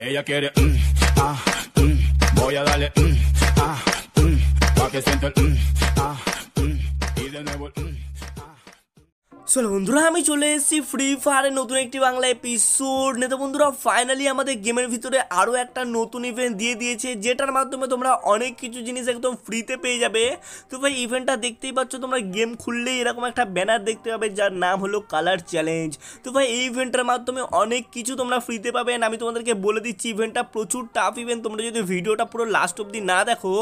Ella quiere, un, mm, ah, mm, voy a darle, mm, ah, mm, pa' que sienta el, mm, ah, y de nuevo el, চলো বন্ধুরা আমি চলে এসেছি free ফায়ারের নতুন একটি বাংলা এপিসোড নেতা বন্ধুরা ফাইনালি আমাদের গেমের ভিতরে আরও একটা নতুন ইভেন্ট দিয়ে দিয়েছে যেটার মাধ্যমে তোমরা অনেক কিছু জিনিস একদম ফ্রিতে পেয়ে যাবে তো ভাই ইভেন্টটা দেখতেই পাচ্ছ তোমরা গেম খুললেই এরকম একটা ব্যানার দেখতে পাবে যার নাম হলো কালার চ্যালেঞ্জ তো ভাই এই ইভেন্টটার মাধ্যমে অনেক কিছু তোমরা ফ্রিতে পাবে আমি তোমাদেরকে বলে দিচ্ছি ইভেন্টটা প্রচুর টাফ ইভেন্ট তোমরা যদি ভিডিওটা পুরো লাস্ট অবধি না দেখো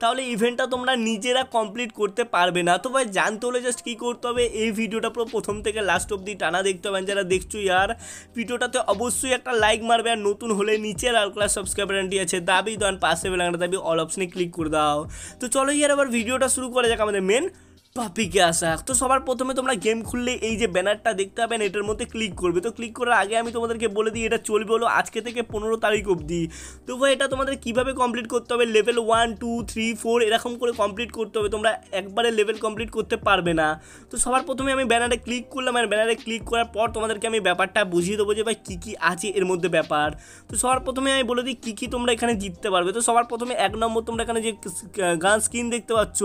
তাহলে ইভেন্টটা তোমরা নিজেরা কমপ্লিট করতে পারবে না তো ভাই জানতে হলে জাস্ট কী করতে হবে এই ভিডিওটা পুরো প্রথম থেকে লাস্ট অবধি টানা দেখতে পাবেন যারা দেখছো ইয়ার ভিডিওটাতে অবশ্যই একটা লাইক মারবে আর নতুন হলে নিচে লাল ক্লাস সাবস্ক্রাইব বাটনটি আছে দাবি দন পাশে বেলাংটা দাবি অল অপশনে ক্লিক করে দাও তো চলো ইয়ার আবার ভিডিওটা শুরু করা যাক আমাদের মেন পাপিকে আসা তো সবার প্রথমে তোমরা গেম খুললে এই যে ব্যানারটা দেখতে পাবেন এটার মধ্যে ক্লিক করবে তো ক্লিক করার আগে আমি তোমাদেরকে বলে দিই এটা চলবে হলো আজকে থেকে পনেরো তারিখ অবধি তো ভাই এটা তোমাদের কীভাবে কমপ্লিট করতে হবে level one two three four এরকম করে কমপ্লিট করতে হবে তোমরা একবারে লেভেল কমপ্লিট করতে পারবে না তো সবার প্রথমে আমি ব্যানারে ক্লিক করলাম আর ব্যানারে ক্লিক করার পর তোমাদেরকে আমি ব্যাপারটা বুঝিয়ে দেবো যে ভাই কী কী আছে এর মধ্যে ব্যাপার তো সবার প্রথমে আমি বলে দিই কী কী তোমরা এখানে জিততে পারবে তো সবার প্রথমে এক নম্বর তোমরা এখানে যে গান স্কিন দেখতে পাচ্ছ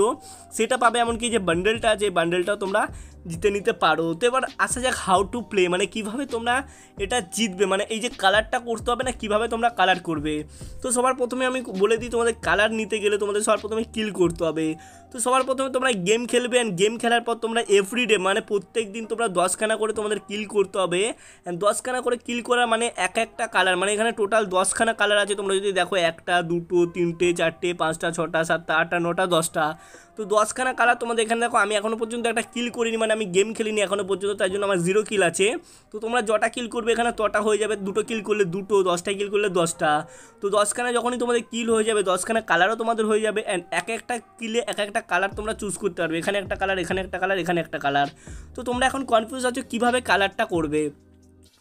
সেটা পাবে এমনকি যে বান্ডেলটা যে বান্ডেলটা ত ো ম র জিতে নিতে পারো তো এবার আসা যাক হাউ টু প্লে মানে কিভাবে তোমরা এটা জিতবে মানে এই যে কালারটা করতে হবে না কিভাবে তোমরা কালার করবে তো সবার প্রথমে আমি বলে দিই তোমাদের কালার নিতে গেলে তোমাদের সবার প্রথমে কিল করতে হবে তো সবার প্রথমে তোমরা গেম খেলবে অ্যান্ড গেম খেলার পর তোমরা এভরিডে মানে প্রত্যেক দিন তোমরা দশখানা করে তোমাদের কিল করতে হবে অ্যান্ড দশখানা করে কিল করা মানে এক একটা কালার মানে এখানে টোটাল দশখানা কালার আছে তোমরা যদি দেখো একটা দুটো তিনটে চারটে পাঁচটা ছটা সাতটা আটটা নটা দশটা তো দশখানা কালার তোমাদের এখানে দেখো আমি এখনও পর্যন্ত একটা কিল করিনি মানে আমি গেম খেলিনি এখনও পর্যন্ত তাই জন্য আমার জিরো কিল আছে তো তোমরা জটা কিল করবে এখানে তটা হয়ে যাবে দুটো কিল করলে দুটো দশটা কিল করলে দশটা তো দশখানা যখনই তোমাদের কিল হয়ে যাবে দশখানা কালারও তোমাদের হয়ে যাবে অ্যান্ড এক একটা কিলে এক একটা কালার তোমরা চুজ করতে পারবে এখানে একটা কালার এখানে একটা কালার এখানে একটা কালার তো তোমরা এখন কনফিউজ আছো কীভাবে কালারটা করবে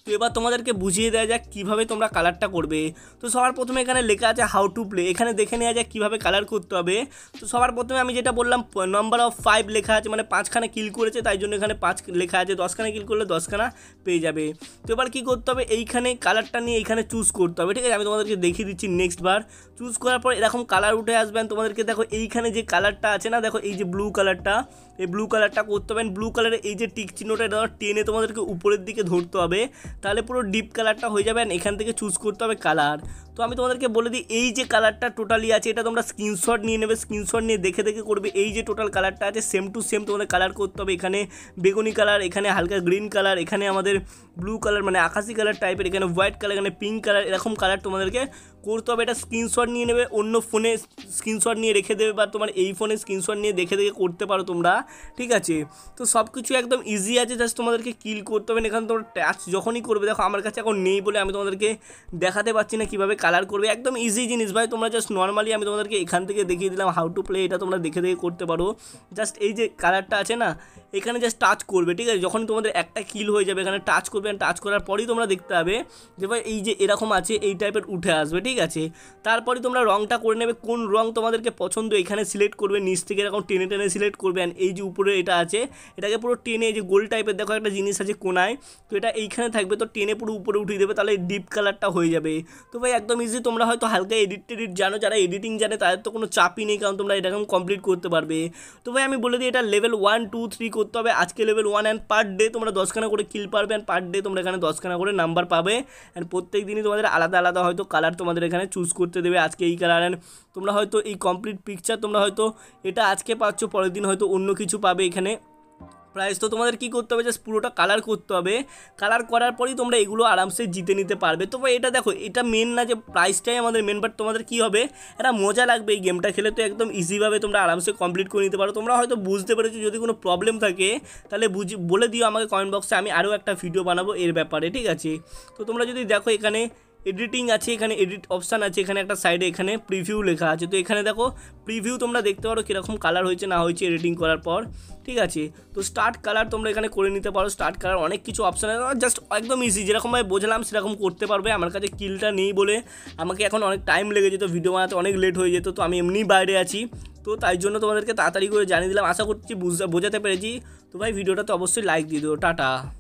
তো এবার তোমাদেরকে বুঝিয়ে দেওয়া যাক কীভাবে তোমরা কালারটা করবে তো সবার প্রথমে এখানে লেখা আছে হাউ টু প্লে এখানে দেখে নেওয়া যাক কীভাবে কালার করতে হবে তো সবার প্রথমে আমি যেটা বললাম নম্বর অফ ফাইভ লেখা আছে মানে পাঁচখানা কিল করেছে তাই জন্য এখানে পাঁচ লেখা আছে দশখানা কিল করলে দশখানা পেয়ে যাবে তো এবার কী করতে হবে এইখানে কালারটা নিয়ে এইখানে চুজ করতে হবে ঠিক আছে আমি তোমাদেরকে দেখিয়ে দিচ্ছি নেক্সট বার চুজ করার পর এরকম কালার উঠে আসবেন তোমাদেরকে দেখো এইখানে যে কালারটা আছে না দেখো এই যে ব্লু কালারটা এই ব্লু কালারটা করতে হবে ব্লু কালারের এই যে টিক চিহ্নটা এটা টেনে তোমাদেরকে উপরের দিকে ধরতে হবে তাহলে পুরো ডিপ কালারটা হয়ে যাবে এখান থেকে চুজ করতে হবে কালার তো আমি তোমাদেরকে বলে দিই এই যে কালারটা টোটালি আছে এটা তোমরা স্ক্রিনশট নিয়ে নেবে স্ক্রিনশট নিয়ে দেখে দেখে করবে এই যে টোটাল কালারটা আছে সেম টু সেম তোমাদের কালার করতে হবে এখানে বেগুনি কালার এখানে হালকা গ্রিন কালার এখানে আমাদের ব্লু কালার মানে আকাশি কালার টাইপের এখানে হোয়াইট কালার এখানে পিঙ্ক কালার এরকম কালার তোমাদেরকে করতে হবে এটা স্ক্রিনশট নিয়ে নেবে অন্য ফোনে স্ক্রিনশট নিয়ে রেখে দেবে বা তোমার এই ফোনে স্ক্রিনশট নিয়ে দেখে দেখে করতে পারো তোমরা ঠিক আছে তো সব কিছু একদম ইজি আছে জাস্ট তোমাদেরকে কিল করতে হবে এখানে তোমরা ট্যাক্স যখনই করবে দেখো আমার কাছে এখন নেই বলে আমি তোমাদেরকে দেখাতে পারছি না কীভাবে কালার করবে একদম ইজি জিনিস ভাই তোমরা জাস্ট নর্মালি আমি তোমাদেরকে এখান থেকে দেখিয়ে দিলাম হাউ টু প্লে এটা তোমরা দেখে দেখে করতে পারো জাস্ট এই যে কালারটা আছে না এখানে জাস্ট টাচ করবে ঠিক আছে যখন তোমাদের একটা কিল হয়ে যাবে এখানে টাচ করবে টাচ করার পরেই তোমরা দেখতে হবে যে ভাই এই যে এরকম আছে এই টাইপের উঠে আসবে ঠিক আছে তারপরে তোমরা রংটা করে নেবে কোন রং তোমাদেরকে পছন্দ এখানে সিলেক্ট করবে নিচ থেকে এরকম টেনে টেনে সিলেক্ট করবে অ্যান্ড এই যে উপরে এটা আছে এটাকে পুরো টেনে যে গোল টাইপের দেখো একটা জিনিস আছে কোনায় তো এটা এইখানে থাকবে তো টেনে পুরো উপরে উঠিয়ে দেবে তাহলে ডিপ কালারটা হয়ে যাবে তো ভাই একদম ইজি তোমরা হয়তো হালকা এডিট টেডিট জানো যারা এডিটিং জানে তাদের তো কোনো চাপই নেই কারণ তোমরা এরকম কমপ্লিট করতে পারবে তো ভাই আমি বলে দিই এটা লেভেল ওয়ান টু থ্রি করতে হবে আজকে level one and per day তোমরা দশখানা করে কিল পারবে অ্যান্ড পার ডে তোমরা এখানে দশখানা করে নাম্বার পাবে অ্যান্ড প্রত্যেক দিনই তোমাদের আলাদা আলাদা হয়তো কালার তোমাদের এখানে চুজ করতে দেবে আজকে এই কালার অ্যান্ড তোমরা হয়তো এই কমপ্লিট পিকচার তোমরা হয়তো এটা আজকে পাচ্ছ পরের দিন হয়তো অন্য কিছু কিছু পাবে এখানে প্রাইস তো তোমাদের কি করতে হবে জাস্ট পুরোটা কালার করতে হবে কালার করার পরেই তোমরা এগুলো আরামসে জিতে নিতে পারবে তো এটা দেখো এটা মেন না যে প্রাইসটাই আমাদের মেন বাট তোমাদের কি হবে এটা মজা লাগবে এই গেমটা খেলে তো একদম ইজিভাবে তোমরা আরামসে কমপ্লিট করে নিতে পারো তোমরা হয়তো বুঝতে পেরেছো যদি কোনো প্রবলেম থাকে তাহলে বুঝি বলে দিও আমাকে কমেন্ট বক্সে আমি আরও একটা ভিডিও বানাবো এর ব্যাপারে ঠিক আছে তো তোমরা যদি দেখো এখানে এডিটিং আছে এখানে এডিট অপশান আছে এখানে একটা সাইডে এখানে প্রিভিউ লেখা আছে তো এখানে দেখো প্রিভিউ তোমরা দেখতে পারো কীরকম কালার হয়েছে না হয়েছে এডিটিং করার পর ঠিক আছে তো স্টার্ট কালার তোমরা এখানে করে নিতে পারো স্টার্ট কালার অনেক কিছু অপশান আছে জাস্ট একদম ইজি যেরকমভাবে বোঝালাম সেরকম করতে পারবে আমার কাছে কিলটা নেই বলে আমাকে এখন অনেক টাইম লেগে যেত ভিডিও বানাতে অনেক লেট হয়ে যেত তো আমি এমনি বাইরে আছি তো তাই জন্য তোমাদেরকে তাড়াতাড়ি করে জানিয়ে দিলাম আশা করছি বুঝতে বোঝাতে পেরেছি তো ভাই ভিডিওটা তো অবশ্যই লাইক দিয়ে দেবো টাটা